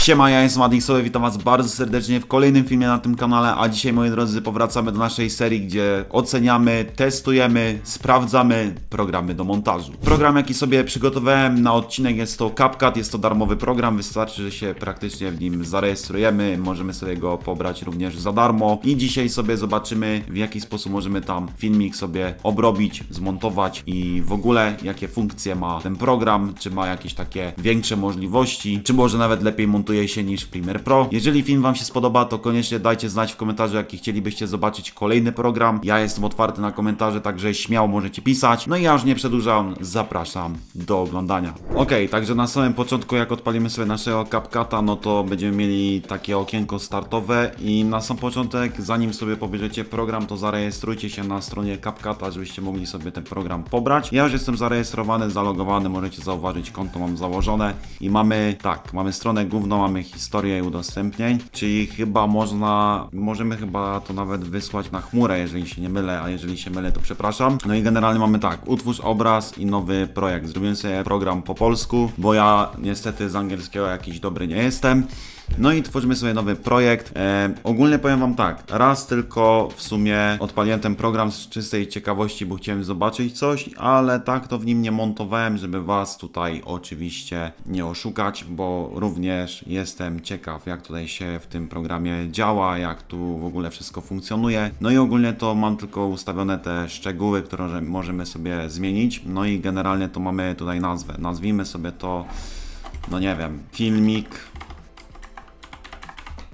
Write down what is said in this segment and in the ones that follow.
Siema, ja jestem Adixowy, witam was bardzo serdecznie w kolejnym filmie na tym kanale, a dzisiaj moi drodzy powracamy do naszej serii, gdzie oceniamy, testujemy, sprawdzamy programy do montażu. Program jaki sobie przygotowałem na odcinek jest to CapCut, jest to darmowy program, wystarczy, że się praktycznie w nim zarejestrujemy, możemy sobie go pobrać również za darmo i dzisiaj sobie zobaczymy w jaki sposób możemy tam filmik sobie obrobić, zmontować i w ogóle jakie funkcje ma ten program, czy ma jakieś takie większe możliwości, czy może nawet lepiej montować kosztuje się niż Premiere Pro. Jeżeli film Wam się spodoba, to koniecznie dajcie znać w komentarzu, jaki chcielibyście zobaczyć kolejny program. Ja jestem otwarty na komentarze, także śmiało możecie pisać. No i ja już nie przedłużam, zapraszam do oglądania. Ok, także na samym początku, jak odpalimy sobie naszego CapCuta, no to będziemy mieli takie okienko startowe i na sam początek, zanim sobie pobierzecie program, to zarejestrujcie się na stronie CapCuta, żebyście mogli sobie ten program pobrać. Ja już jestem zarejestrowany, zalogowany, możecie zauważyć, konto mam założone i mamy, tak, mamy stronę główną, mamy historię udostępnień, czyli chyba można, możemy chyba to nawet wysłać na chmurę, jeżeli się nie mylę, a jeżeli się mylę to przepraszam. No i generalnie mamy tak, utwórz obraz i nowy projekt. Zrobiłem sobie program po polsku, bo ja niestety z angielskiego jakiś dobry nie jestem. No i tworzymy sobie nowy projekt. E, ogólnie powiem wam tak, raz tylko w sumie odpaliłem ten program z czystej ciekawości, bo chciałem zobaczyć coś, ale tak to w nim nie montowałem, żeby was tutaj oczywiście nie oszukać, bo również jestem ciekaw, jak tutaj się w tym programie działa, jak tu w ogóle wszystko funkcjonuje. No i ogólnie to mam tylko ustawione te szczegóły, które możemy sobie zmienić. No i generalnie to mamy tutaj nazwę. Nazwijmy sobie to, no nie wiem, filmik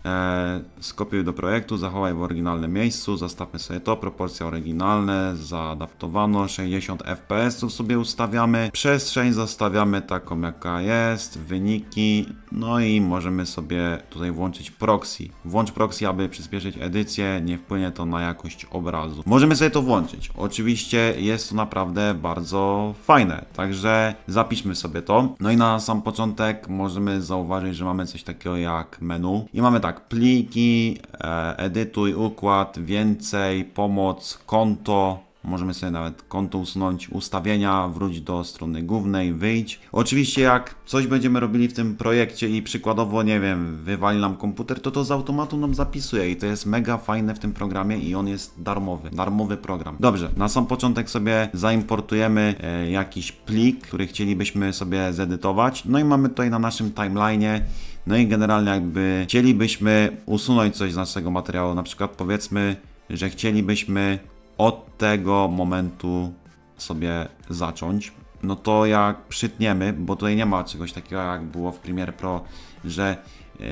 E, skopiuj do projektu, zachowaj w oryginalnym miejscu, zastawmy sobie to, proporcje oryginalne, zaadaptowano, 60 fps sobie ustawiamy, przestrzeń zostawiamy taką jaka jest, wyniki, no i możemy sobie tutaj włączyć proxy. Włącz proxy, aby przyspieszyć edycję, nie wpłynie to na jakość obrazu. Możemy sobie to włączyć, oczywiście jest to naprawdę bardzo fajne, także zapiszmy sobie to. No i na sam początek możemy zauważyć, że mamy coś takiego jak menu i mamy tak, tak, pliki, e, edytuj układ, więcej, pomoc, konto, Możemy sobie nawet konto usunąć, ustawienia, wróć do strony głównej, wyjdź. Oczywiście jak coś będziemy robili w tym projekcie i przykładowo, nie wiem, wywali nam komputer, to to z automatu nam zapisuje i to jest mega fajne w tym programie i on jest darmowy, darmowy program. Dobrze, na sam początek sobie zaimportujemy e, jakiś plik, który chcielibyśmy sobie zedytować. No i mamy tutaj na naszym timeline'ie no i generalnie jakby chcielibyśmy usunąć coś z naszego materiału, na przykład powiedzmy, że chcielibyśmy od tego momentu sobie zacząć, no to jak przytniemy, bo tutaj nie ma czegoś takiego jak było w Premiere Pro, że e,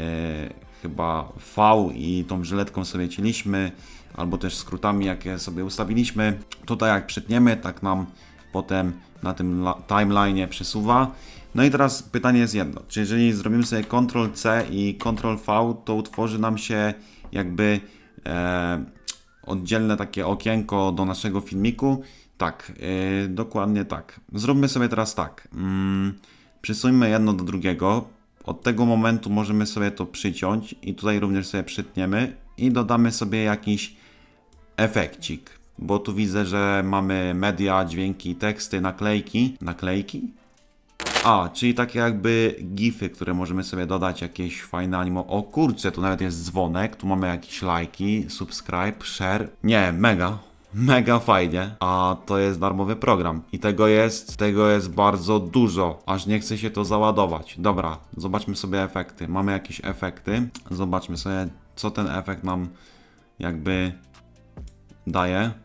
chyba V i tą żyletką sobie cieliśmy, albo też skrótami jakie sobie ustawiliśmy. Tutaj jak przytniemy, tak nam potem na tym timeline przesuwa. No i teraz pytanie jest jedno, czy jeżeli zrobimy sobie Ctrl C i Ctrl V, to utworzy nam się jakby... E, oddzielne takie okienko do naszego filmiku. Tak, yy, dokładnie tak. Zróbmy sobie teraz tak. Mm, przysuńmy jedno do drugiego. Od tego momentu możemy sobie to przyciąć i tutaj również sobie przytniemy i dodamy sobie jakiś efekcik. Bo tu widzę, że mamy media, dźwięki, teksty, naklejki. Naklejki? A, czyli takie jakby gify, które możemy sobie dodać, jakieś fajne animo. O kurczę, tu nawet jest dzwonek, tu mamy jakieś lajki, subscribe, share. Nie, mega, mega fajnie, a to jest darmowy program i tego jest, tego jest bardzo dużo, aż nie chce się to załadować. Dobra, zobaczmy sobie efekty. Mamy jakieś efekty, zobaczmy sobie co ten efekt nam jakby daje.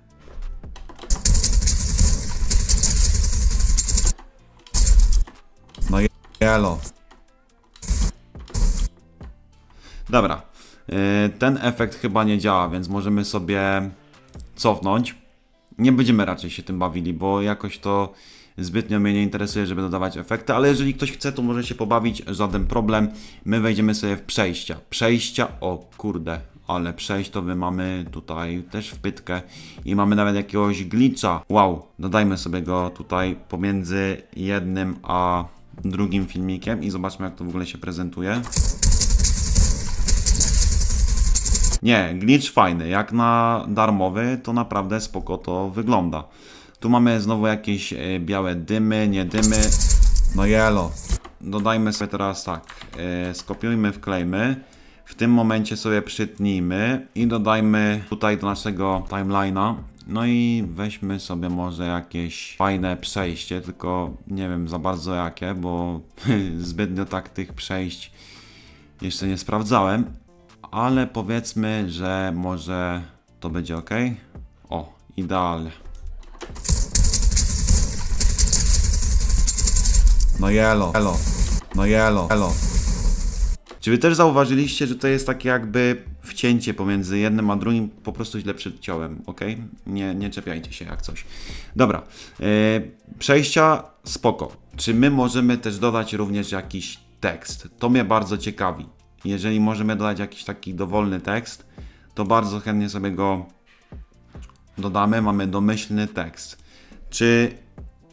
Elo. Dobra. Y, ten efekt chyba nie działa, więc możemy sobie cofnąć. Nie będziemy raczej się tym bawili, bo jakoś to zbytnio mnie nie interesuje, żeby dodawać efekty, ale jeżeli ktoś chce, to może się pobawić, żaden problem. My wejdziemy sobie w przejścia. Przejścia, o kurde, ale przejść to my mamy tutaj też w pytkę i mamy nawet jakiegoś glitcha. Wow, dodajmy sobie go tutaj pomiędzy jednym a drugim filmikiem i zobaczmy jak to w ogóle się prezentuje. Nie, glitch fajny, jak na darmowy to naprawdę spoko to wygląda. Tu mamy znowu jakieś e, białe dymy, nie dymy, no jelo. Dodajmy sobie teraz tak, e, skopiujmy, wklejmy. W tym momencie sobie przytnijmy i dodajmy tutaj do naszego timeline'a no i weźmy sobie może jakieś fajne przejście, tylko nie wiem za bardzo jakie, bo zbytnio tak tych przejść jeszcze nie sprawdzałem. Ale powiedzmy, że może to będzie ok. O, idealnie. No jelo, elo, no jelo, elo. Czy wy też zauważyliście, że to jest takie jakby cięcie pomiędzy jednym a drugim po prostu źle przyciąłem, ok? Nie, nie czepiajcie się jak coś. Dobra, e, przejścia spoko. Czy my możemy też dodać również jakiś tekst? To mnie bardzo ciekawi. Jeżeli możemy dodać jakiś taki dowolny tekst, to bardzo chętnie sobie go dodamy. Mamy domyślny tekst. Czy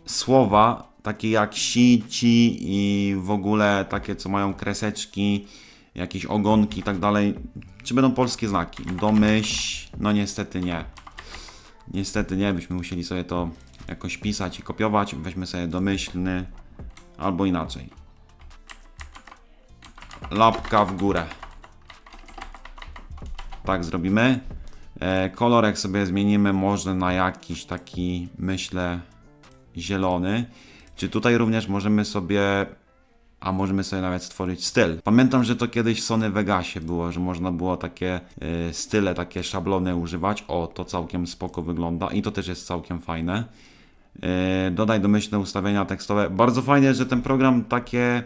słowa takie jak si, ci i w ogóle takie, co mają kreseczki, jakieś ogonki i tak dalej. Czy będą polskie znaki? Domyśl, no niestety nie. Niestety nie, byśmy musieli sobie to jakoś pisać i kopiować. Weźmy sobie domyślny albo inaczej. Lapka w górę. Tak zrobimy. E, kolorek sobie zmienimy może na jakiś taki, myślę, zielony. Czy tutaj również możemy sobie a możemy sobie nawet stworzyć styl. Pamiętam, że to kiedyś w Sony Vegasie było, że można było takie y, style, takie szablony używać. O, to całkiem spoko wygląda i to też jest całkiem fajne. Y, dodaj domyślne ustawienia tekstowe. Bardzo fajne, że ten program takie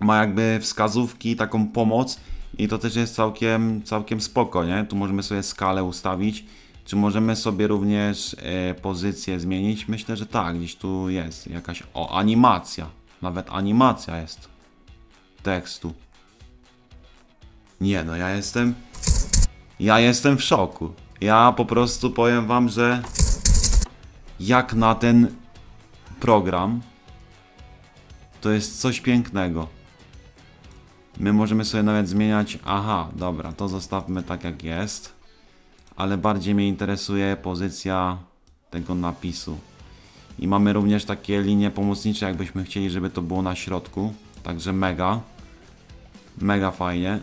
ma jakby wskazówki, taką pomoc i to też jest całkiem, całkiem spoko, nie? Tu możemy sobie skalę ustawić. Czy możemy sobie również y, pozycję zmienić? Myślę, że tak, gdzieś tu jest jakaś o, animacja. Nawet animacja jest tekstu. Nie no, ja jestem... Ja jestem w szoku. Ja po prostu powiem wam, że jak na ten program to jest coś pięknego. My możemy sobie nawet zmieniać... Aha, dobra, to zostawmy tak jak jest. Ale bardziej mnie interesuje pozycja tego napisu. I mamy również takie linie pomocnicze, jakbyśmy chcieli, żeby to było na środku. Także mega. Mega fajnie.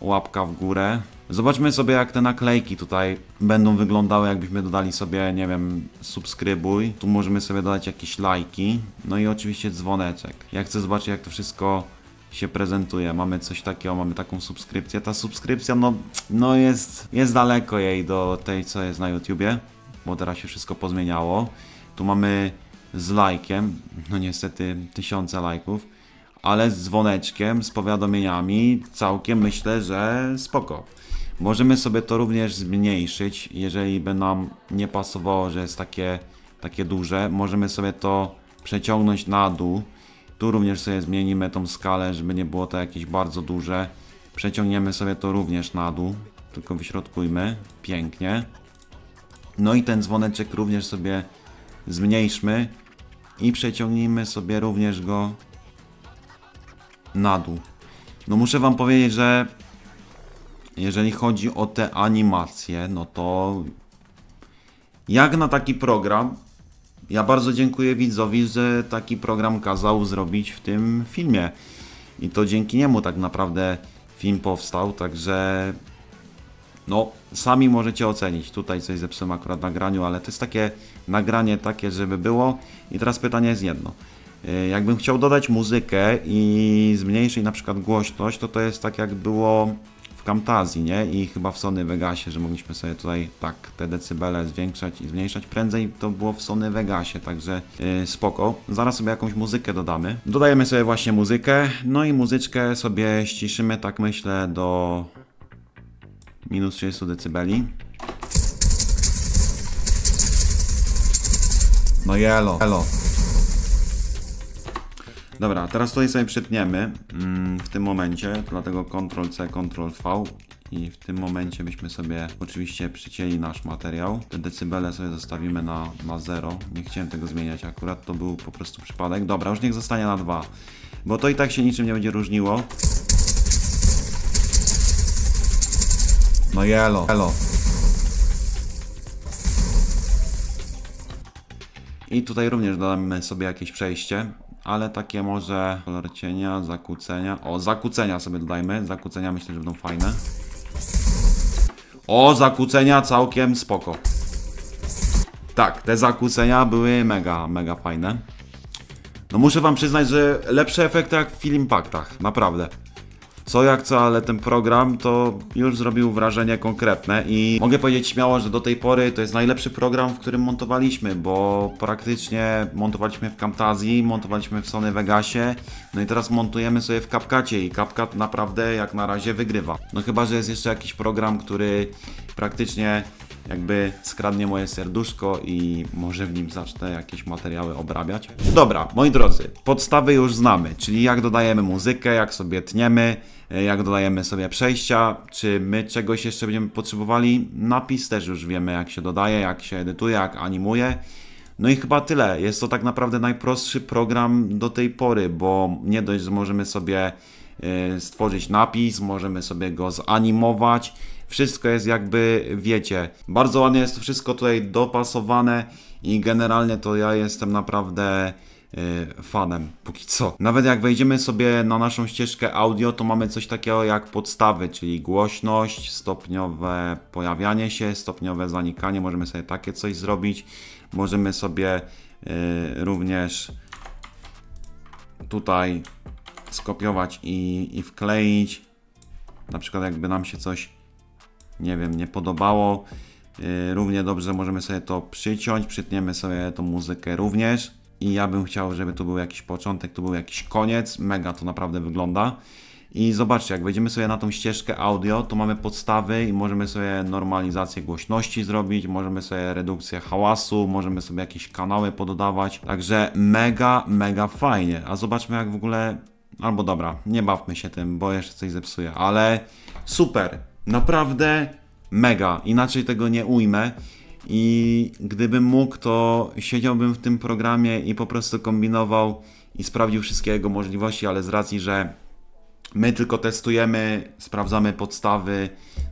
Łapka w górę. Zobaczmy sobie jak te naklejki tutaj będą wyglądały, jakbyśmy dodali sobie, nie wiem, subskrybuj. Tu możemy sobie dodać jakieś lajki. No i oczywiście dzwoneczek. Ja chcę zobaczyć jak to wszystko się prezentuje. Mamy coś takiego, mamy taką subskrypcję. Ta subskrypcja, no, no jest, jest daleko jej do tej, co jest na YouTubie, bo teraz się wszystko pozmieniało. Tu mamy z lajkiem, no niestety tysiące lajków, ale z dzwoneczkiem, z powiadomieniami, całkiem myślę, że spoko. Możemy sobie to również zmniejszyć, jeżeli by nam nie pasowało, że jest takie, takie duże. Możemy sobie to przeciągnąć na dół. Tu również sobie zmienimy tą skalę, żeby nie było to jakieś bardzo duże. Przeciągniemy sobie to również na dół, tylko wyśrodkujmy. Pięknie. No i ten dzwoneczek również sobie zmniejszmy i przeciągnijmy sobie również go na dół. No muszę wam powiedzieć, że jeżeli chodzi o te animacje, no to jak na taki program, ja bardzo dziękuję widzowi, że taki program kazał zrobić w tym filmie. I to dzięki niemu tak naprawdę film powstał, także no, sami możecie ocenić. Tutaj coś zepsułem akurat nagraniu, ale to jest takie nagranie takie, żeby było. I teraz pytanie jest jedno. E, jakbym chciał dodać muzykę i zmniejszyć na przykład głośność, to to jest tak jak było w Camtasia, nie? I chyba w Sony Vegasie, że mogliśmy sobie tutaj tak te decybele zwiększać i zmniejszać. Prędzej to było w Sony Vegasie, także yy, spoko. Zaraz sobie jakąś muzykę dodamy. Dodajemy sobie właśnie muzykę, no i muzyczkę sobie ściszymy, tak myślę, do minus 30 decybeli. No jelo, elo. Dobra, teraz tutaj sobie przytniemy mm, w tym momencie, dlatego Ctrl-C, Ctrl-V i w tym momencie byśmy sobie oczywiście przycięli nasz materiał. Te decybele sobie zostawimy na, na 0. Nie chciałem tego zmieniać akurat, to był po prostu przypadek. Dobra, już niech zostanie na 2, bo to i tak się niczym nie będzie różniło. No jelo, jelo. I tutaj również dodamy sobie jakieś przejście, ale takie może kolor cienia, zakłócenia. O, zakłócenia sobie dodajmy. Zakłócenia myślę, że będą fajne. O, zakłócenia całkiem spoko. Tak, te zakłócenia były mega, mega fajne. No muszę wam przyznać, że lepsze efekty jak w Film naprawdę co jak co, ale ten program to już zrobił wrażenie konkretne i mogę powiedzieć śmiało, że do tej pory to jest najlepszy program, w którym montowaliśmy, bo praktycznie montowaliśmy w Camtasia, montowaliśmy w Sony Vegasie, no i teraz montujemy sobie w CapCutie i CapCut naprawdę jak na razie wygrywa. No chyba, że jest jeszcze jakiś program, który praktycznie jakby skradnie moje serduszko i może w nim zacznę jakieś materiały obrabiać. Dobra, moi drodzy, podstawy już znamy, czyli jak dodajemy muzykę, jak sobie tniemy, e, jak dodajemy sobie przejścia, czy my czegoś jeszcze będziemy potrzebowali. Napis też już wiemy jak się dodaje, jak się edytuje, jak animuje. No i chyba tyle. Jest to tak naprawdę najprostszy program do tej pory, bo nie dość, że możemy sobie e, stworzyć napis, możemy sobie go zanimować, wszystko jest jakby, wiecie, bardzo ładnie jest to wszystko tutaj dopasowane i generalnie to ja jestem naprawdę y, fanem póki co. Nawet jak wejdziemy sobie na naszą ścieżkę audio, to mamy coś takiego jak podstawy, czyli głośność, stopniowe pojawianie się, stopniowe zanikanie. Możemy sobie takie coś zrobić. Możemy sobie y, również tutaj skopiować i, i wkleić. Na przykład jakby nam się coś nie wiem, nie podobało. Y, równie dobrze możemy sobie to przyciąć, przytniemy sobie tą muzykę również. I ja bym chciał, żeby tu był jakiś początek, tu był jakiś koniec. Mega to naprawdę wygląda. I zobaczcie, jak wejdziemy sobie na tą ścieżkę audio, to mamy podstawy i możemy sobie normalizację głośności zrobić, możemy sobie redukcję hałasu, możemy sobie jakieś kanały pododawać. Także mega, mega fajnie. A zobaczmy jak w ogóle... Albo dobra, nie bawmy się tym, bo jeszcze coś zepsuję, ale super! Naprawdę mega, inaczej tego nie ujmę. I gdybym mógł, to siedziałbym w tym programie i po prostu kombinował i sprawdził wszystkie jego możliwości, ale z racji, że my tylko testujemy, sprawdzamy podstawy,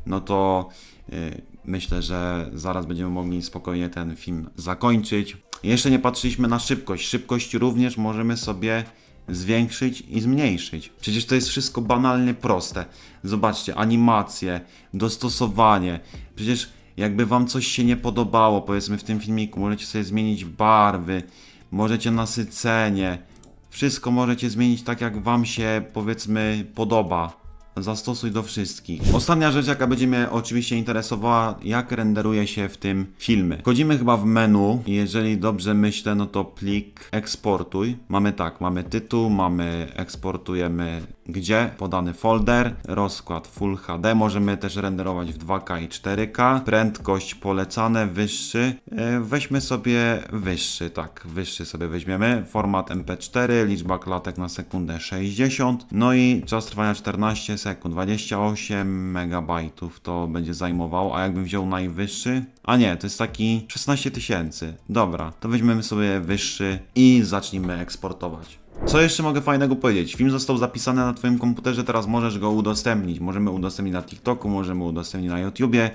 no to y, myślę, że zaraz będziemy mogli spokojnie ten film zakończyć. Jeszcze nie patrzyliśmy na szybkość. Szybkość również możemy sobie zwiększyć i zmniejszyć. Przecież to jest wszystko banalnie proste. Zobaczcie, animacje, dostosowanie. Przecież jakby wam coś się nie podobało, powiedzmy w tym filmiku, możecie sobie zmienić barwy, możecie nasycenie. Wszystko możecie zmienić tak, jak wam się, powiedzmy, podoba zastosuj do wszystkich. Ostatnia rzecz, jaka będzie mnie oczywiście interesowała, jak renderuje się w tym filmy. Wchodzimy chyba w menu jeżeli dobrze myślę, no to plik eksportuj. Mamy tak, mamy tytuł, mamy eksportujemy gdzie podany folder, rozkład Full HD, możemy też renderować w 2K i 4K, prędkość polecane, wyższy, e, weźmy sobie wyższy, tak, wyższy sobie weźmiemy, format MP4, liczba klatek na sekundę 60, no i czas trwania 14 sekund, 28 MB to będzie zajmowało, a jakbym wziął najwyższy, a nie, to jest taki 16 tysięcy, dobra, to weźmiemy sobie wyższy i zacznijmy eksportować. Co jeszcze mogę fajnego powiedzieć? Film został zapisany na Twoim komputerze, teraz możesz go udostępnić. Możemy udostępnić na TikToku, możemy udostępnić na YouTubie,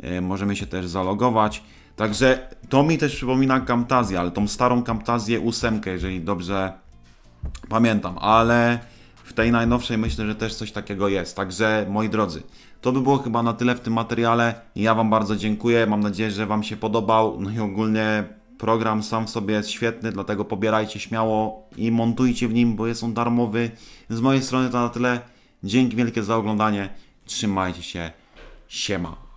e, możemy się też zalogować. Także to mi też przypomina kamtazję, ale tą starą kamtazję ósemkę, jeżeli dobrze pamiętam, ale w tej najnowszej myślę, że też coś takiego jest. Także moi drodzy, to by było chyba na tyle w tym materiale. Ja Wam bardzo dziękuję, mam nadzieję, że Wam się podobał. No i ogólnie Program sam w sobie jest świetny, dlatego pobierajcie śmiało i montujcie w nim, bo jest on darmowy. Z mojej strony to na tyle. Dzięki wielkie za oglądanie. Trzymajcie się. Siema.